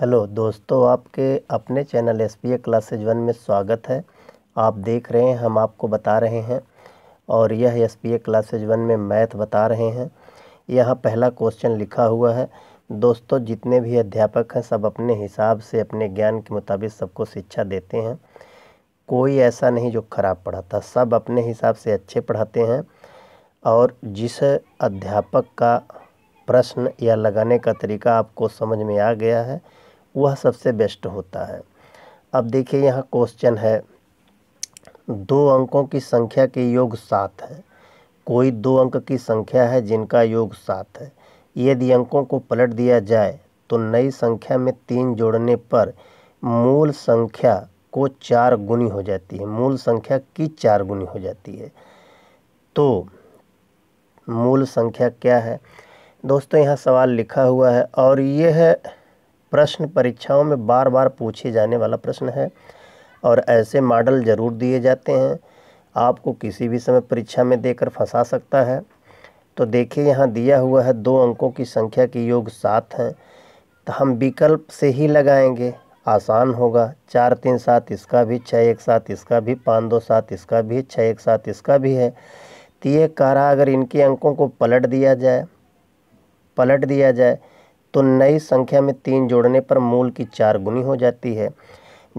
hello दोस्तों आपके अपने channel S P A classes one में स्वागत है आप देख रहे हैं हम आपको बता रहे हैं और यह S P A classes one में मैथ बता रहे हैं यहाँ पहला क्वेश्चन लिखा हुआ है दोस्तों जितने भी अध्यापक हैं सब अपने हिसाब से अपने ज्ञान के मुताबिक सबको शिक्षा देते हैं कोई ऐसा नहीं जो खराब पढ़ाता सब अपने हिसाब से अच्छे पढ़ाते हैं और जिस अध्यापक का प्रश्न या लगाने का तरीका आपको समझ में आ गया है वह सबसे बेस्ट होता है अब देखिए यहाँ क्वेश्चन है दो अंकों की संख्या के योग सात है कोई दो अंक की संख्या है जिनका योग सात है यदि अंकों को पलट दिया जाए तो नई संख्या में तीन जोड़ने पर मूल संख्या को चार गुनी हो जाती है मूल संख्या की चार गुनी हो जाती है तो मूल संख्या क्या है दोस्तों यहाँ सवाल लिखा हुआ है और ये है प्रश्न परीक्षाओं में बार बार पूछे जाने वाला प्रश्न है और ऐसे मॉडल ज़रूर दिए जाते हैं आपको किसी भी समय परीक्षा में देकर फंसा सकता है तो देखिए यहाँ दिया हुआ है दो अंकों की संख्या के योग सात हैं तो हम विकल्प से ही लगाएंगे आसान होगा चार तीन सात इसका भी छः एक सात इसका भी पाँच दो सात इसका भी छः एक सात इसका भी है तो ये कारा अगर इनके अंकों को पलट दिया जाए पलट दिया जाए तो नई संख्या में तीन जोड़ने पर मूल की चार गुनी हो जाती है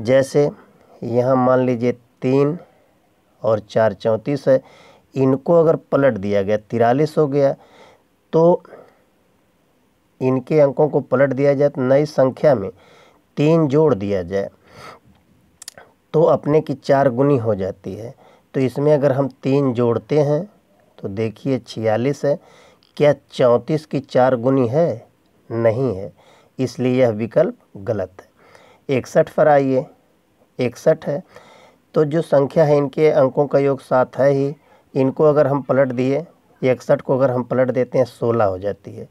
जैसे यहाँ मान लीजिए तीन और चार चौंतीस है इनको अगर पलट दिया गया तिरालीस हो गया तो इनके अंकों को पलट दिया जाए तो नई संख्या में तीन जोड़ दिया जाए तो अपने की चार गुनी हो जाती है तो इसमें अगर हम तीन जोड़ते हैं तो देखिए छियालीस है क्या चौंतीस की चार गुनी है नहीं है इसलिए यह विकल्प गलत है इकसठ पर आइए इकसठ है तो जो संख्या है इनके अंकों का योग सात है ही इनको अगर हम पलट दिए इकसठ को अगर हम पलट देते हैं सोलह हो जाती है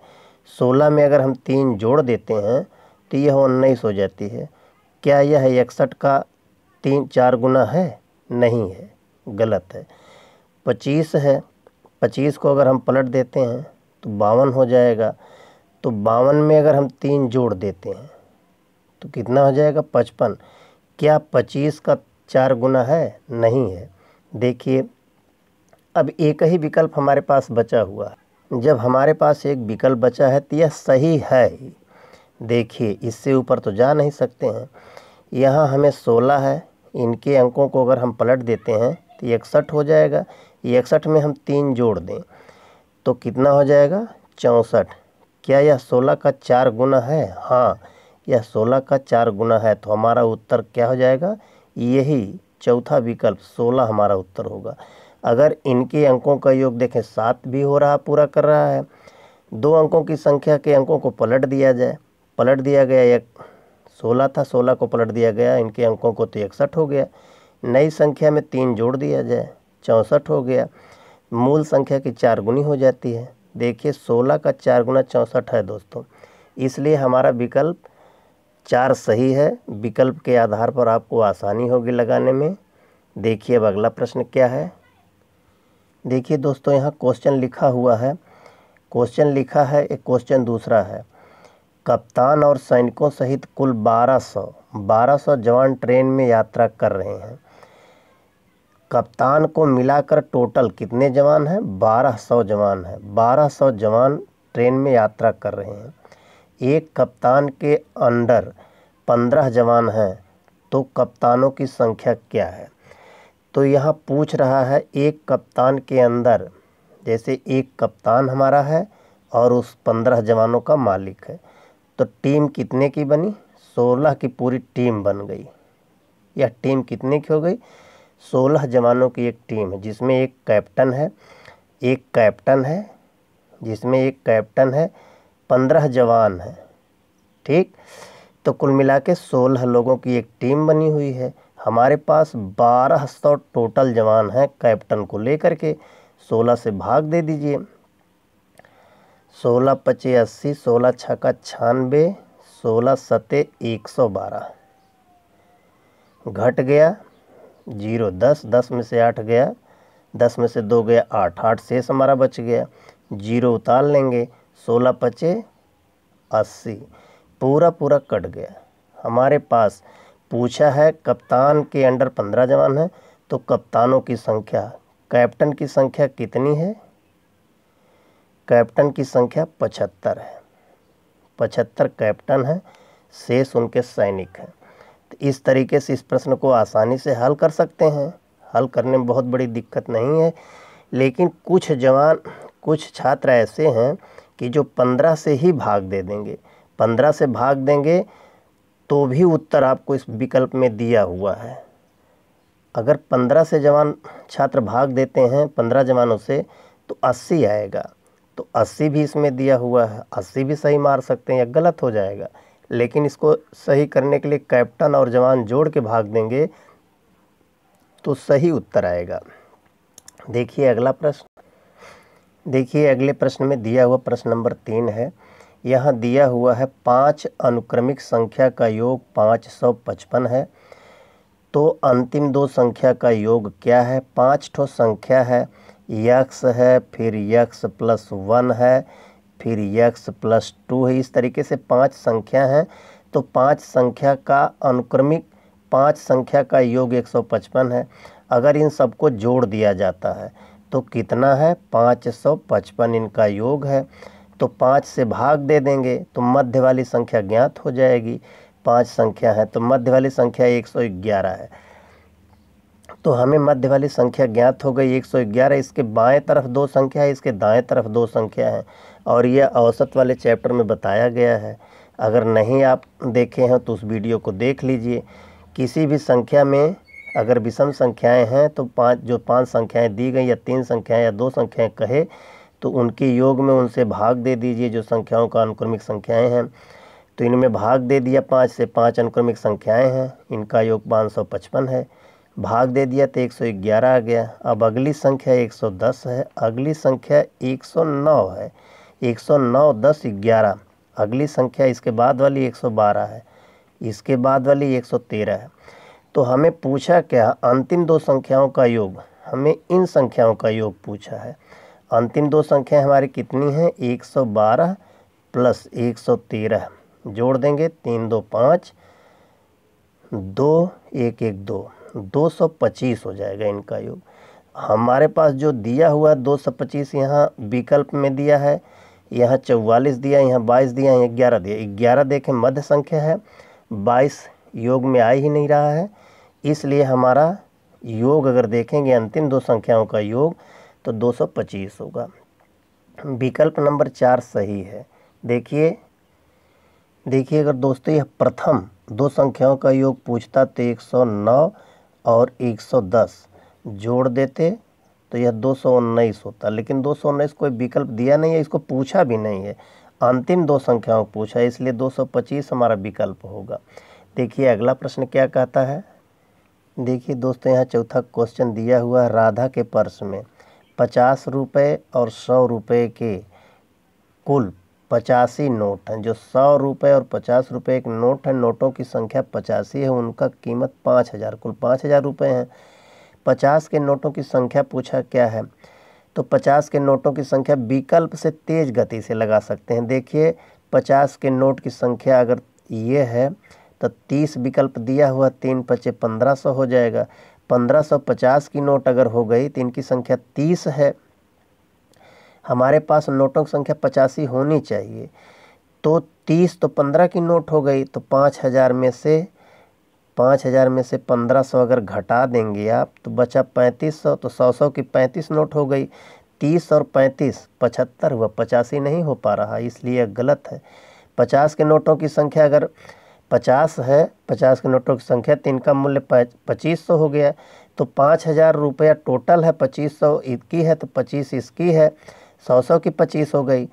सोलह में अगर हम तीन जोड़ देते हैं तो यह उन्नीस हो जाती है क्या यह इकसठ का तीन चार गुना है नहीं है गलत है पच्चीस है पच्चीस को अगर हम पलट देते हैं तो बावन हो जाएगा तो बावन में अगर हम तीन जोड़ देते हैं तो कितना हो जाएगा पचपन क्या पच्चीस का चार गुना है नहीं है देखिए अब एक ही विकल्प हमारे पास बचा हुआ है जब हमारे पास एक विकल्प बचा है तो यह सही है ही देखिए इससे ऊपर तो जा नहीं सकते हैं यहाँ हमें सोलह है इनके अंकों को अगर हम पलट देते हैं तो इकसठ हो जाएगा इकसठ में हम तीन जोड़ दें तो कितना हो जाएगा चौंसठ क्या यह सोलह का चार गुना है हाँ यह सोलह का चार गुना है तो हमारा उत्तर क्या हो जाएगा यही चौथा विकल्प सोलह हमारा उत्तर होगा अगर इनके अंकों का योग देखें सात भी हो रहा पूरा कर रहा है दो अंकों की संख्या के अंकों को पलट दिया जाए पलट दिया गया एक सोलह था सोलह को पलट दिया गया इनके अंकों को तो इकसठ हो गया नई संख्या में तीन जोड़ दिया जाए चौंसठ हो गया मूल संख्या की चार गुनी हो जाती है देखिए सोलह का चार गुना चौंसठ है दोस्तों इसलिए हमारा विकल्प चार सही है विकल्प के आधार पर आपको आसानी होगी लगाने में देखिए अब अगला प्रश्न क्या है देखिए दोस्तों यहाँ क्वेश्चन लिखा हुआ है क्वेश्चन लिखा है एक क्वेश्चन दूसरा है कप्तान और सैनिकों सहित कुल 1200 1200 जवान ट्रेन में यात्रा कर रहे हैं कप्तान को मिलाकर टोटल कितने जवान हैं बारह सौ जवान हैं बारह सौ जवान ट्रेन में यात्रा कर रहे हैं एक कप्तान के अंडर पंद्रह जवान हैं तो कप्तानों की संख्या क्या है तो यहाँ पूछ रहा है एक कप्तान के अंदर जैसे एक कप्तान हमारा है और उस पंद्रह जवानों का मालिक है तो टीम कितने की बनी सोलह की पूरी टीम बन गई यह टीम कितने की हो गई सोलह जवानों की एक टीम है जिसमें एक कैप्टन है एक कैप्टन है जिसमें एक कैप्टन है पंद्रह जवान हैं ठीक तो कुल मिला के सोलह लोगों की एक टीम बनी हुई है हमारे पास बारह सौ टोटल जवान हैं कैप्टन को लेकर के सोलह से भाग दे दीजिए सोलह पचे अस्सी सोलह छका छानबे सोलह सते एक सौ बारह घट गया जीरो दस दस में से आठ गया दस में से दो गया आठ आठ शेष हमारा बच गया जीरो उतार लेंगे सोलह पचे अस्सी पूरा पूरा कट गया हमारे पास पूछा है कप्तान के अंडर पंद्रह जवान हैं तो कप्तानों की संख्या कैप्टन की संख्या कितनी है कैप्टन की संख्या पचहत्तर है पचहत्तर कैप्टन है शेष उनके सैनिक हैं तो इस तरीके से इस प्रश्न को आसानी से हल कर सकते हैं हल करने में बहुत बड़ी दिक्कत नहीं है लेकिन कुछ जवान कुछ छात्र ऐसे हैं कि जो पंद्रह से ही भाग दे देंगे पंद्रह से भाग देंगे तो भी उत्तर आपको इस विकल्प में दिया हुआ है अगर पंद्रह से जवान छात्र भाग देते हैं पंद्रह जवानों से तो अस्सी आएगा तो अस्सी भी इसमें दिया हुआ है अस्सी भी सही मार सकते हैं या गलत हो जाएगा लेकिन इसको सही करने के लिए कैप्टन और जवान जोड़ के भाग देंगे तो सही उत्तर आएगा देखिए अगला प्रश्न देखिए अगले प्रश्न में दिया हुआ प्रश्न नंबर तीन है यहाँ दिया हुआ है पाँच अनुक्रमिक संख्या का योग पाँच सौ पचपन है तो अंतिम दो संख्या का योग क्या है पाँच ठो संख्या है यक्स है फिर यक्स प्लस वन है फिर यक्स प्लस टू है इस तरीके से पांच संख्या हैं तो पांच संख्या का अनुक्रमिक पांच संख्या का योग 155 है अगर इन सबको जोड़ दिया जाता है तो कितना है 555 इनका योग है तो पाँच से भाग दे देंगे तो मध्य वाली संख्या ज्ञात हो जाएगी पांच संख्या है तो मध्य वाली संख्या 111 है तो हमें मध्य वाली संख्या ज्ञात हो गई 111 इसके बाएं तरफ दो संख्या है इसके दाएं तरफ दो संख्या है और यह औसत वाले चैप्टर में बताया गया है अगर नहीं आप देखे हैं तो उस वीडियो को देख लीजिए किसी भी संख्या में अगर विषम संख्याएं हैं तो पांच जो पांच संख्याएं दी गई या तीन संख्याएं या दो संख्याएं कहे तो उनके योग में उनसे भाग दे दीजिए जो संख्याओं का अनुक्रमिक संख्याएं हैं तो इनमें भाग दे दिया पाँच से पाँच अनुक्रमिक संख्याएं हैं इनका योग पाँच सौ पचपन है भाग दे दिया तो एक सौ ग्यारह आ गया अब अगली संख्या एक सौ दस है अगली संख्या एक सौ नौ है एक सौ नौ दस ग्यारह अगली संख्या इसके बाद वाली एक सौ बारह है इसके बाद वाली एक सौ तेरह है तो हमें पूछा क्या अंतिम दो संख्याओं का योग हमें इन संख्याओं का योग पूछा है अंतिम दो संख्याएं हमारी कितनी हैं एक सौ बारह प्लस एक सौ तेरह जोड़ देंगे तीन दो पाँच दो एक एक दो दो सौ पच्चीस हो जाएगा इनका योग हमारे पास जो दिया हुआ दो सौ पच्चीस यहाँ विकल्प में दिया है यहाँ चौवालीस दिया यहाँ बाईस दिया यहाँ ग्यारह दिया ग्यारह देखें मध्य संख्या है बाईस योग में आ ही नहीं रहा है इसलिए हमारा योग अगर देखेंगे अंतिम दो संख्याओं का योग तो 225 होगा विकल्प नंबर चार सही है देखिए देखिए अगर दोस्तों यह प्रथम दो संख्याओं का योग पूछता तो 109 और 110 जोड़ देते तो यह दो सौ उन्नीस होता लेकिन दो सौ उन्नीस कोई विकल्प दिया नहीं है इसको पूछा भी नहीं है अंतिम दो संख्याओं को पूछा है इसलिए दो सौ पच्चीस हमारा विकल्प होगा देखिए अगला प्रश्न क्या कहता है देखिए दोस्तों यहाँ चौथा क्वेश्चन दिया हुआ है राधा के पर्स में पचास रुपये और सौ रुपये के कुल पचासी नोट हैं जो सौ रुपये और पचास रुपये एक नोट है नोटों की संख्या पचासी है उनका कीमत पाँच हज़ार कुल पाँच हज़ार रुपये हैं पचास के नोटों की संख्या पूछा क्या है तो पचास के नोटों की संख्या विकल्प से तेज़ गति से लगा सकते हैं देखिए पचास के नोट की संख्या अगर ये है तो तीस विकल्प दिया हुआ तीन पचे पंद्रह सौ हो जाएगा पंद्रह सौ पचास की नोट अगर हो गई तो इनकी संख्या तीस है हमारे पास नोटों की संख्या पचासी होनी चाहिए तो तीस तो पंद्रह की नोट हो गई तो पाँच हज़ार में से पाँच हज़ार में से पंद्रह सौ अगर घटा देंगे आप तो बचा पैंतीस सौ तो सौ सौ की पैंतीस नोट हो गई तीस और पैंतीस पचहत्तर हुआ पचासी नहीं हो पा रहा इसलिए गलत है पचास के नोटों की संख्या अगर पचास है पचास के नोटों की संख्या तो इनका मूल्य पच्चीस सौ हो गया तो पाँच हज़ार रुपया टोटल है पच्चीस सौ इसकी है तो पच्चीस इसकी है सौ सौ की पच्चीस हो गई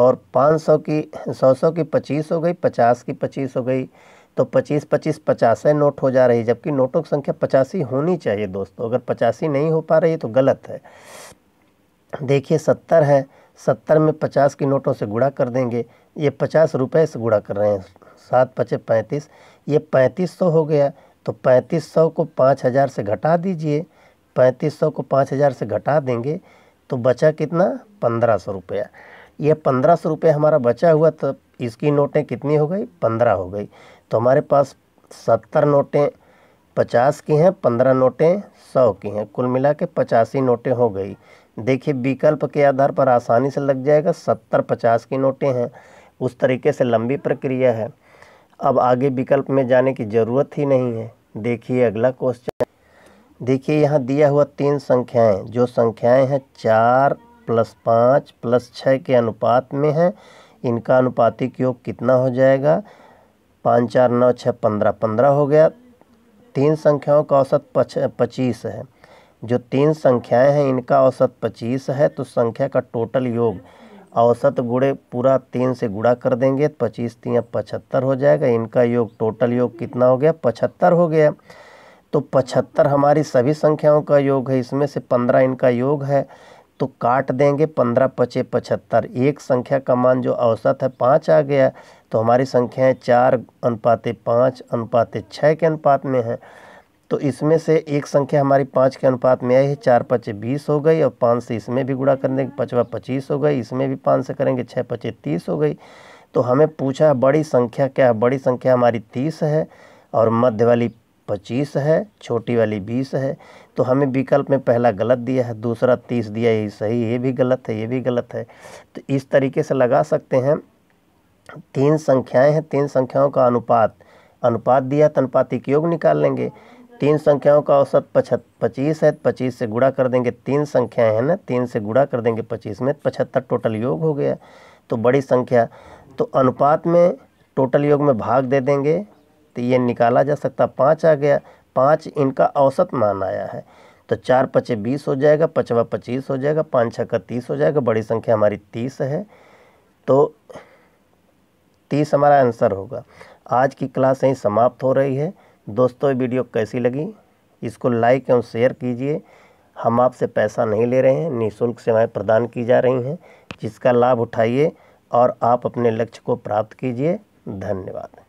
और पाँच सौ की सौ सौ की पच्चीस हो गई पचास की पच्चीस हो गई तो पच्चीस पच्चीस है नोट हो जा रही जबकि नोटों की संख्या पचासी होनी चाहिए दोस्तों अगर पचासी नहीं हो पा रही तो गलत है देखिए सत्तर है सत्तर में पचास की नोटों से गुड़ा कर देंगे ये पचास रुपये से गुड़ा कर रहे हैं सात पचे पैंतीस ये पैंतीस सौ हो गया तो पैंतीस सौ को पाँच हज़ार से घटा दीजिए पैंतीस सौ को पाँच हज़ार से घटा देंगे तो बचा कितना पंद्रह सौ रुपया ये पंद्रह सौ रुपये हमारा बचा हुआ तो इसकी नोटें कितनी हो गई पंद्रह हो गई तो हमारे पास सत्तर नोटें पचास की हैं पंद्रह नोटें सौ की हैं कुल मिला के पचासी नोटें हो गई देखिए विकल्प के आधार पर आसानी से लग जाएगा सत्तर पचास की नोटें हैं उस तरीके से लंबी प्रक्रिया है अब आगे विकल्प में जाने की ज़रूरत ही नहीं है देखिए अगला क्वेश्चन देखिए यहाँ दिया हुआ तीन संख्याएं जो संख्याएं हैं चार प्लस पाँच प्लस छः के अनुपात में हैं इनका अनुपातिक योग कितना हो जाएगा पाँच चार नौ छः पंद्रह पंद्रह हो गया तीन संख्याओं का औसत पच पच्चीस है जो तीन संख्याएं हैं इनका औसत पच्चीस है तो संख्या का टोटल योग औसत गुड़े पूरा तीन से गुड़ा कर देंगे पच्चीस तीन पचहत्तर हो जाएगा इनका योग टोटल योग कितना हो गया पचहत्तर हो गया तो पचहत्तर हमारी सभी संख्याओं का योग है इसमें से पंद्रह इनका योग है तो काट देंगे पंद्रह पचे पचहत्तर एक संख्या का मान जो औसत है पाँच आ गया तो हमारी संख्याएं चार अनुपात पाँच अनुपात छः के अनुपात में है तो इसमें से एक संख्या हमारी पाँच के अनुपात में आई है चार पचे बीस हो गई और पाँच से इसमें भी गुड़ा कर देंगे पचवा पच्चीस हो गई इसमें भी पाँच से करेंगे छः पचे तीस हो गई तो हमें पूछा बड़ी संख्या क्या है बड़ी संख्या हमारी तीस है और मध्य वाली पच्चीस है छोटी वाली बीस है तो हमें विकल्प में पहला गलत दिया है दूसरा तीस दिया ये सही ये भी गलत है ये भी गलत है तो इस तरीके से लगा सकते हैं तीन संख्याएं हैं तीन संख्याओं का अनुपात अनुपात दिया तो अनुपातिक योग निकाल लेंगे तीन संख्याओं का औसत पचहत पच्चीस है पच्चीस से गुड़ा कर देंगे तीन संख्याएँ हैं ना तीन से गुड़ा कर देंगे पच्चीस में पचहत्तर टोटल योग हो गया तो बड़ी संख्या तो अनुपात में टोटल योग में भाग दे देंगे तो ये निकाला जा सकता पाँच आ गया पाँच इनका औसत मान आया है तो चार पचे बीस हो जाएगा पचवा पच्चीस हो जाएगा पाँच छः का तीस हो जाएगा बड़ी संख्या हमारी तीस है तो तीस हमारा आंसर होगा आज की क्लास यहीं समाप्त हो रही है दोस्तों वीडियो कैसी लगी इसको लाइक एवं शेयर कीजिए हम आपसे पैसा नहीं ले रहे हैं निःशुल्क सेवाएं प्रदान की जा रही हैं जिसका लाभ उठाइए और आप अपने लक्ष्य को प्राप्त कीजिए धन्यवाद